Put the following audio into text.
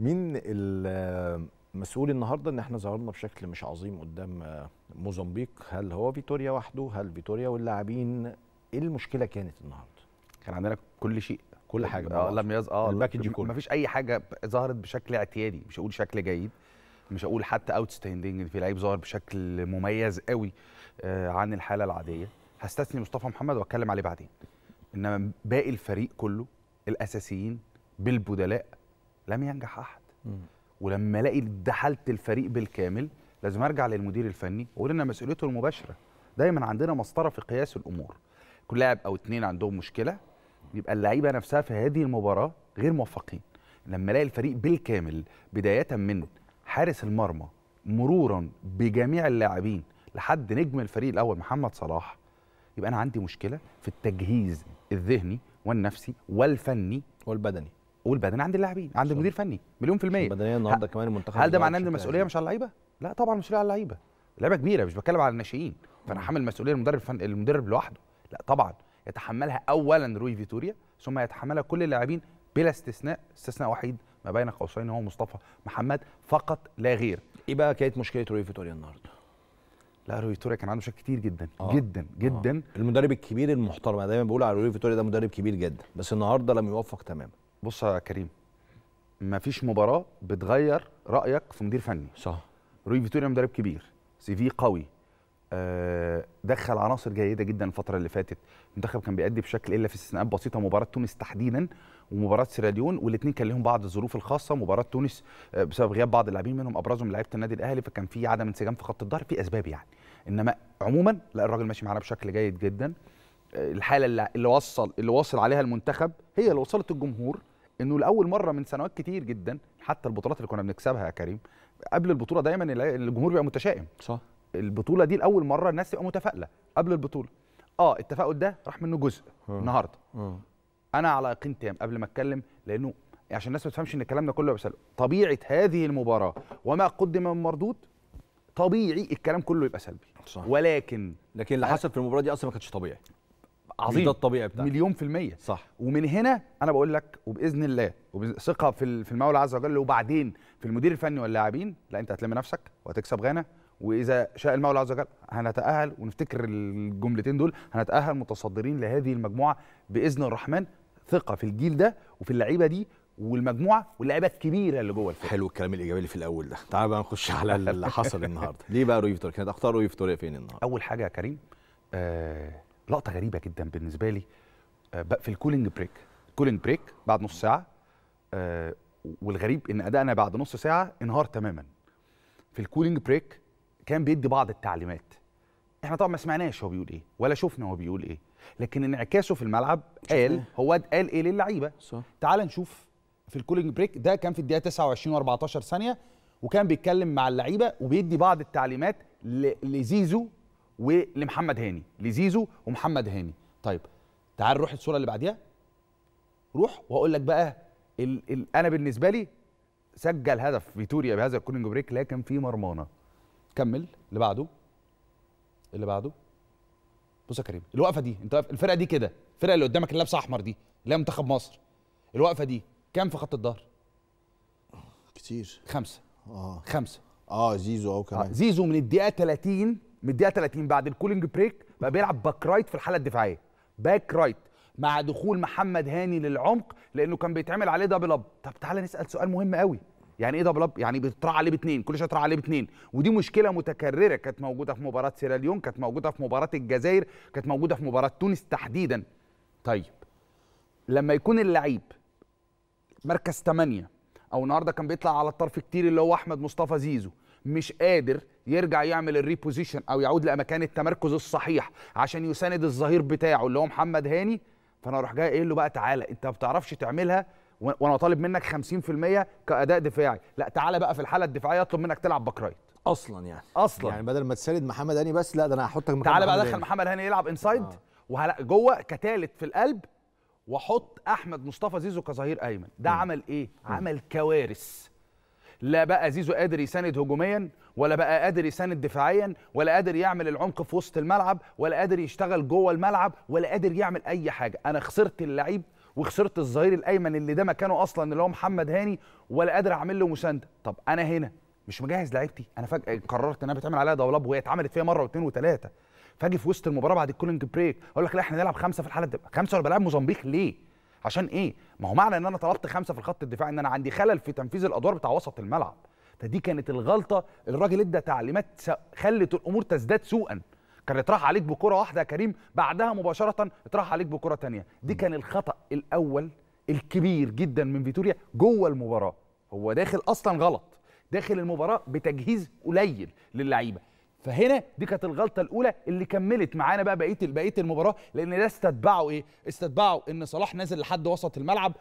مين المسؤول النهارده ان احنا ظهرنا بشكل مش عظيم قدام موزمبيق هل هو فيتوريا وحده هل فيتوريا واللاعبين ايه المشكله كانت النهارده كان عندنا كل شيء كل حاجه اه لم يز اه الباكج كله مفيش اي حاجه ظهرت بشكل اعتيادي مش هقول شكل جيد مش هقول حتى اوت ستاندنج في لعيب ظهر بشكل مميز قوي آه عن الحاله العاديه هستثني مصطفى محمد واتكلم عليه بعدين انما باقي الفريق كله الاساسيين بالبدلاء لم ينجح احد ولما الاقي دحلت الفريق بالكامل لازم ارجع للمدير الفني واقول ان مسؤوليته المباشره دايما عندنا مسطره في قياس الامور كل لاعب او اثنين عندهم مشكله يبقى اللعيبه نفسها في هذه المباراه غير موفقين لما الاقي الفريق بالكامل بدايه من حارس المرمى مرورا بجميع اللاعبين لحد نجم الفريق الاول محمد صلاح يبقى انا عندي مشكله في التجهيز الذهني والنفسي والفني والبدني والبدنيه عند اللاعبين عند المدير الفني مليون في الميه بدنيا النهارده كمان المنتخب هل ده معناه ان المسؤوليه مش على اللعيبه؟ لا طبعا المسؤوليه على اللعيبه لعبه كبيره مش بتكلم على الناشئين فانا حامل المسؤوليه المدرب الفني المدرب لوحده لا طبعا يتحملها اولا روي فيتوريا ثم يتحملها كل اللاعبين بلا استثناء استثناء وحيد ما بين قوسين هو مصطفى محمد فقط لا غير ايه بقى كانت مشكله روي فيتوريا النهارده لا روي فيتوريا كان عنده مشاكل كتير جدا آه. جدا آه. جدا آه. المدرب الكبير المحترم دايما بقول على روي فيتوريا ده مدرب كبير جدا بس النهارده لم يوفق تماما بص يا كريم مفيش مباراه بتغير رايك في مدير فني صح روي فيتوريا مدرب كبير سي في قوي آه، دخل عناصر جيده جدا الفتره اللي فاتت المنتخب كان بيأدي بشكل الا في استثناءات بسيطه مباراه تونس تحديدا ومباراه سيراليون والاثنين كان لهم بعض الظروف الخاصه مباراه تونس آه، بسبب غياب بعض اللاعبين منهم ابرزهم لعيبه النادي الاهلي فكان في عدم انسجام في خط الظهر في اسباب يعني انما عموما لا الراجل ماشي معانا بشكل جيد جدا الحاله اللي, اللي وصل اللي واصل عليها المنتخب هي اللي وصلت الجمهور انه لاول مره من سنوات كتير جدا حتى البطولات اللي كنا بنكسبها يا كريم قبل البطوله دايما الجمهور بيبقى متشائم صح البطوله دي لاول مره الناس تبقى متفائله قبل البطوله اه التفاؤل ده راح منه جزء آه. النهارده آه. انا على يقين تام قبل ما اتكلم لانه عشان الناس ما تفهمش ان الكلام ده كله بس طبيعه هذه المباراه وما قدم من مردود طبيعي الكلام كله يبقى سلبي صح. ولكن لكن اللي حصل في المباراه دي اصلا ما كانش طبيعي عظيم ده الطبيعي بتاعك مليون في المية صح ومن هنا أنا بقول لك وبإذن الله ثقة في المولى عز وجل وبعدين في المدير الفني واللاعبين لا أنت هتلم نفسك وهتكسب غانا واذا شاء المولى عز وجل هنتاهل ونفتكر الجملتين دول هنتاهل متصدرين لهذه المجموعه باذن الرحمن ثقه في الجيل ده وفي اللعيبه دي والمجموعه واللعيبه الكبيره اللي جوه الفريق حلو الكلام الايجابي اللي في الاول ده تعال بقى نخش على اللي حصل النهارده ليه بقى روي فيتوريا كانت اختار روي فيتوريا فين النهارده اول حاجه يا كريم آه لقطه غريبه جدا بالنسبه لي آه، في الكولينج بريك الكولينج بريك بعد نص ساعه آه، والغريب ان ادائنا بعد نص ساعه انهار تماما في الكولينج بريك كان بيدي بعض التعليمات احنا طبعا ما سمعناش هو بيقول ايه ولا شفنا هو بيقول ايه لكن انعكاسه في الملعب قال هو قال ايه للعيبه تعال نشوف في الكولينج بريك ده كان في الدقيقه 29 و14 ثانيه وكان بيتكلم مع اللعيبه وبيدي بعض التعليمات لزيزو ولمحمد هاني لزيزو ومحمد هاني طيب تعال نروح الصوره اللي بعديها روح واقول لك بقى الـ الـ انا بالنسبه لي سجل هدف فيتوريا بهذا الكولينج بريك لكن في مرمانه كمل اللي بعده اللي بعده بص يا كريم الوقفه دي انت الفرقه دي كده الفرقه اللي قدامك اللي لابسه احمر دي اللي هي منتخب مصر الوقفه دي كام في خط الظهر كتير خمسه اه خمسه اه زيزو او كمان آه. زيزو من الدقيقه 30 من الدقيقه 30 بعد الكولينج بريك بقى بيلعب باك رايت في الحاله الدفاعيه باك رايت مع دخول محمد هاني للعمق لانه كان بيتعمل عليه دبل اب طب تعالى نسال سؤال مهم قوي يعني ايه دبل اب يعني بيطرع عليه باثنين كل شويه يطرع عليه باثنين ودي مشكله متكرره كانت موجوده في مباراه سيراليون كانت موجوده في مباراه الجزائر كانت موجوده في مباراه تونس تحديدا طيب لما يكون اللعيب مركز 8 او النهارده كان بيطلع على الطرف كتير اللي هو احمد مصطفى زيزو مش قادر يرجع يعمل الريبوزيشن او يعود لمكان التمركز الصحيح عشان يساند الظهير بتاعه اللي هو محمد هاني فانا اروح جاي قايل له بقى تعالى انت ما بتعرفش تعملها وانا طالب منك 50% كاداء دفاعي لا تعالى بقى في الحاله الدفاعيه اطلب منك تلعب باك رايت اصلا يعني اصلا يعني بدل ما تساند محمد هاني بس لا ده انا هحطك تعالى بقى ادخل محمد هاني يلعب انسايد آه. وهلا جوه كتالت في القلب واحط احمد مصطفى زيزو كظهير ايمن ده م. عمل ايه م. عمل كوارث لا بقى زيزو قادر يساند هجوميا ولا بقى قادر يساند دفاعيا ولا قادر يعمل العمق في وسط الملعب ولا قادر يشتغل جوه الملعب ولا قادر يعمل اي حاجه انا خسرت اللعيب وخسرت الظهير الايمن اللي ده مكانه اصلا اللي هو محمد هاني ولا قادر اعمل له مسانده طب انا هنا مش مجهز لعيبتي انا فجاه قررت انها بتعمل عليها دولاب وهي اتعملت فيها مره واثنين وثلاثه فاجي في وسط المباراه بعد الكولينج بريك اقول لك لا احنا نلعب خمسه في الحاله دي خمسه ولا بلعب موزمبيق ليه عشان ايه ما هو معنى ان انا طلبت خمسه في الخط الدفاع ان انا عندي خلل في تنفيذ الادوار بتاع وسط الملعب فدي كانت الغلطه الراجل ادى تعليمات خلت الامور تزداد سوءا كان اتراح عليك بكره واحده يا كريم بعدها مباشره اتراح عليك بكره ثانيه دي كان الخطا الاول الكبير جدا من فيتوريا جوه المباراه هو داخل اصلا غلط داخل المباراه بتجهيز قليل للعيبه فهنا دي كانت الغلطه الاولى اللي كملت معانا بقى بقيه بقيه المباراه لان ده استتبعوا ايه استتبعوا ان صلاح نازل لحد وسط الملعب